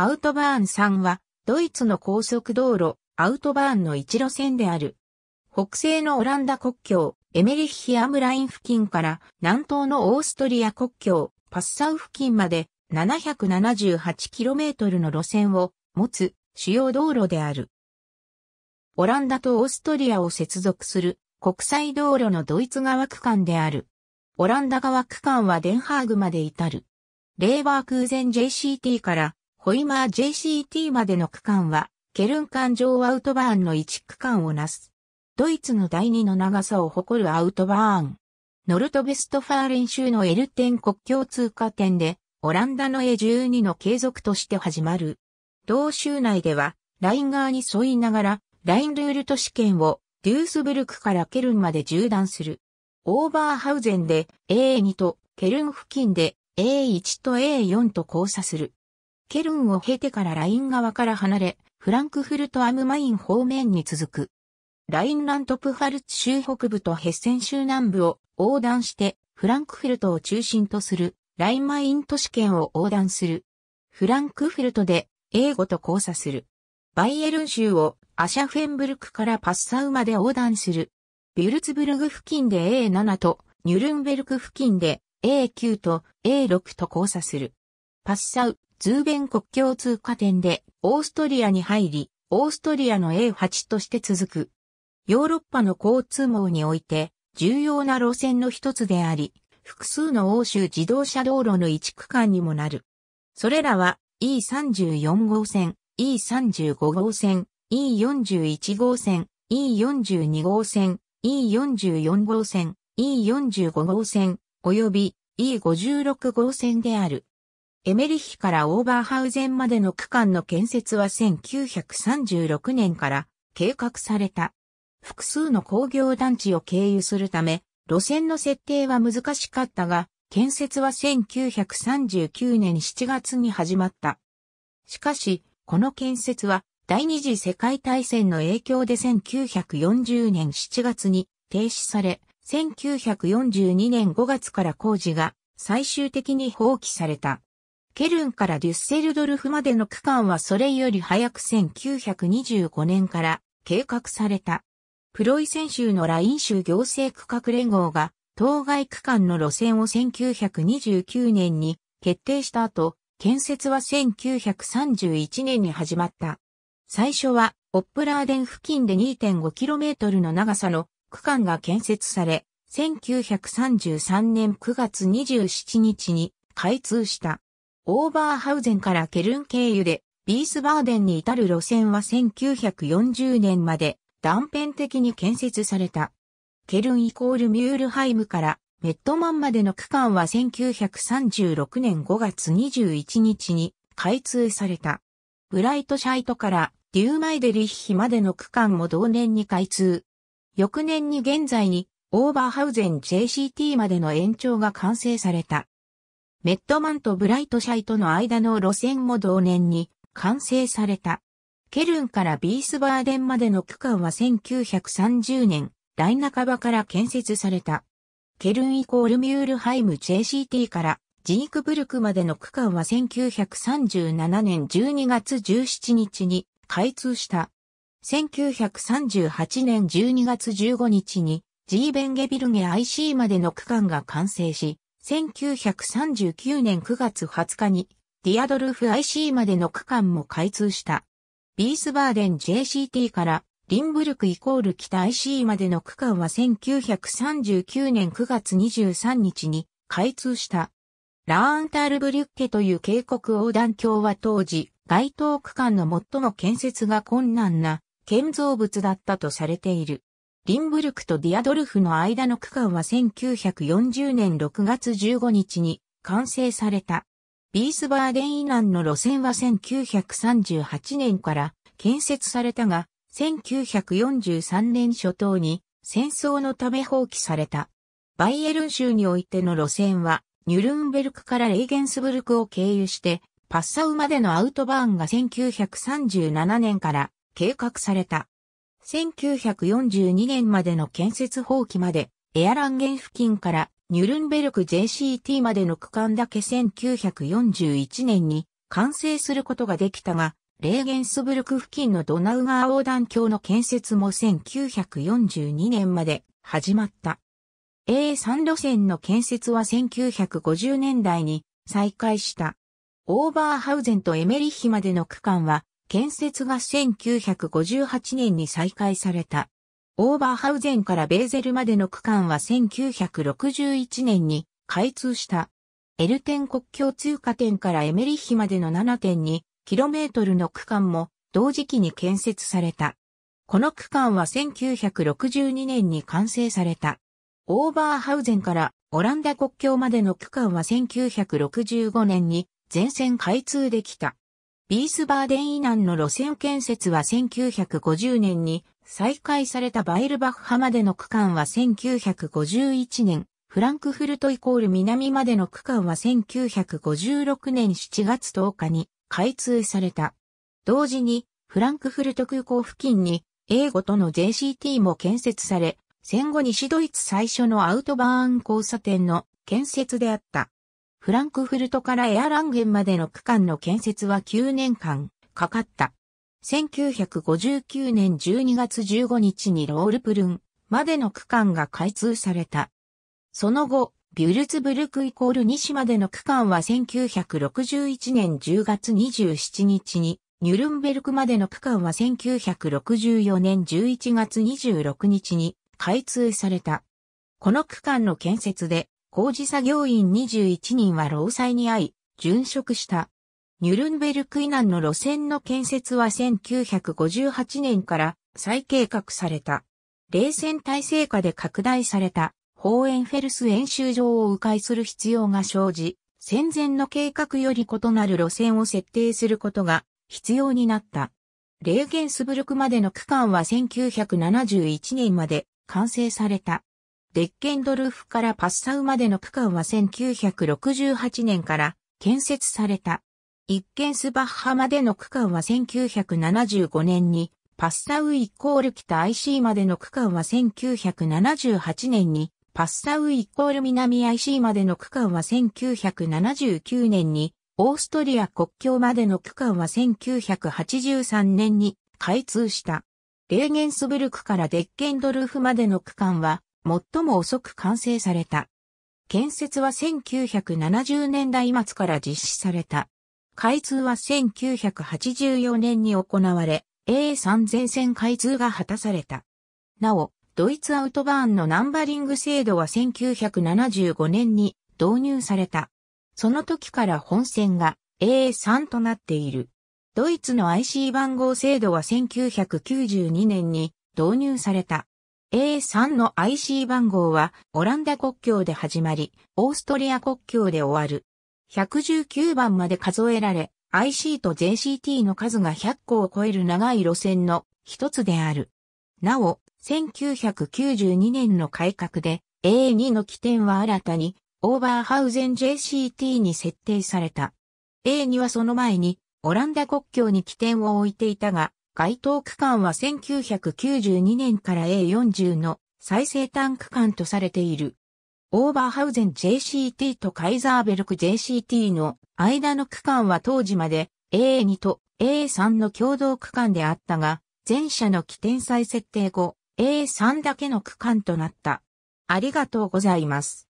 アウトバーン3は、ドイツの高速道路、アウトバーンの一路線である。北西のオランダ国境、エメリッヒアムライン付近から南東のオーストリア国境、パッサウ付近まで 778km の路線を持つ主要道路である。オランダとオーストリアを接続する国際道路のドイツ側区間である。オランダ側区間はデンハーグまで至る。レーバークーゼン JCT からホイマー JCT までの区間は、ケルン環状アウトバーンの1区間をなす。ドイツの第2の長さを誇るアウトバーン。ノルトベストファーレン州のエルテン国境通過点で、オランダの A12 の継続として始まる。同州内では、ライン側に沿いながら、ラインルール都市圏を、デュースブルクからケルンまで縦断する。オーバーハウゼンで A2 と、ケルン付近で A1 と A4 と交差する。ケルンを経てからライン側から離れ、フランクフルトアムマイン方面に続く。ラインラントプファルツ州北部とヘッセン州南部を横断して、フランクフルトを中心とするラインマイン都市圏を横断する。フランクフルトで英語と交差する。バイエルン州をアシャフェンブルクからパッサウまで横断する。ビュルツブルグ付近で A7 とニュルンベルク付近で A9 と A6 と交差する。パッサウ、ズーベン国境通過点でオーストリアに入り、オーストリアの A8 として続く。ヨーロッパの交通網において重要な路線の一つであり、複数の欧州自動車道路の一区間にもなる。それらは E34 号線、E35 号線、E41 号線、E42 号線、E44 号線、E45 号線、及び E56 号線である。エメリッヒからオーバーハウゼンまでの区間の建設は1936年から計画された。複数の工業団地を経由するため、路線の設定は難しかったが、建設は1939年7月に始まった。しかし、この建設は第二次世界大戦の影響で1940年7月に停止され、1942年5月から工事が最終的に放棄された。ケルンからデュッセルドルフまでの区間はそれより早く1925年から計画された。プロイセン州のライン州行政区画連合が当該区間の路線を1929年に決定した後、建設は1931年に始まった。最初はオップラーデン付近で 2.5km の長さの区間が建設され、1933年9月27日に開通した。オーバーハウゼンからケルン経由で、ビースバーデンに至る路線は1940年まで断片的に建設された。ケルンイコールミュールハイムからメットマンまでの区間は1936年5月21日に開通された。ブライトシャイトからデューマイデリッヒまでの区間も同年に開通。翌年に現在にオーバーハウゼン JCT までの延長が完成された。メットマンとブライトシャイとの間の路線も同年に完成された。ケルンからビースバーデンまでの区間は1930年、来半ばから建設された。ケルンイコールミュールハイム JCT からジークブルクまでの区間は1937年12月17日に開通した。1938年12月15日にジーベンゲビルゲ IC までの区間が完成し、1939年9月20日にディアドルフ IC までの区間も開通した。ビースバーデン JCT からリンブルクイコール北 IC までの区間は1939年9月23日に開通した。ラーンタールブリュッケという渓谷横断橋は当時、該当区間の最も建設が困難な建造物だったとされている。リンブルクとディアドルフの間の区間は1940年6月15日に完成された。ビースバーデン以南の路線は1938年から建設されたが、1943年初頭に戦争のため放棄された。バイエルン州においての路線は、ニュルンベルクからレーゲンスブルクを経由して、パッサウまでのアウトバーンが1937年から計画された。1942年までの建設放棄まで、エアランゲン付近からニュルンベルク JCT までの区間だけ1941年に完成することができたが、レーゲンスブルク付近のドナウ川横断橋の建設も1942年まで始まった。A3 路線の建設は1950年代に再開した。オーバーハウゼンとエメリッヒまでの区間は建設が1958年に再開された。オーバーハウゼンからベーゼルまでの区間は1961年に開通した。エルテン国境通過点からエメリッヒまでの 7.2km の区間も同時期に建設された。この区間は1962年に完成された。オーバーハウゼンからオランダ国境までの区間は1965年に全線開通できた。ビースバーデン以南の路線建設は1950年に再開されたバイルバッハまでの区間は1951年、フランクフルトイコール南までの区間は1956年7月10日に開通された。同時に、フランクフルト空港付近に、英語との JCT も建設され、戦後西ドイツ最初のアウトバーン交差点の建設であった。フランクフルトからエアランゲンまでの区間の建設は9年間かかった。1959年12月15日にロールプルンまでの区間が開通された。その後、ビュルツブルクイコール西までの区間は1961年10月27日に、ニュルンベルクまでの区間は1964年11月26日に開通された。この区間の建設で工事作業員21人は労災に遭い、殉職した。ニュルンベルク以南の路線の建設は1958年から再計画された。冷戦体制下で拡大されたホーエンフェルス演習場を迂回する必要が生じ、戦前の計画より異なる路線を設定することが必要になった。レーゲンスブルクまでの区間は1971年まで完成された。デッケンドルフからパッサウまでの区間は1968年から建設された。一見スバッハまでの区間は1975年に、パッサウイコール北 IC までの区間は1978年に、パッサウイコール南 IC までの区間は1979年に、オーストリア国境までの区間は1983年に開通した。レーゲンスブルクからデッケンドルフまでの区間は最も遅く完成された。建設は1970年代末から実施された。開通は1984年に行われ、A3000 線開通が果たされた。なお、ドイツアウトバーンのナンバリング制度は1975年に導入された。その時から本線が A3 となっている。ドイツの IC 番号制度は1992年に導入された。A3 の IC 番号はオランダ国境で始まり、オーストリア国境で終わる。119番まで数えられ、IC と JCT の数が100個を超える長い路線の一つである。なお、1992年の改革で A2 の起点は新たにオーバーハウゼン JCT に設定された。A2 はその前にオランダ国境に起点を置いていたが、該当区間は1992年から A40 の最西端区間とされている。オーバーハウゼン JCT とカイザーベルク JCT の間の区間は当時まで A2 と A3 の共同区間であったが、前者の起点再設定後、A3 だけの区間となった。ありがとうございます。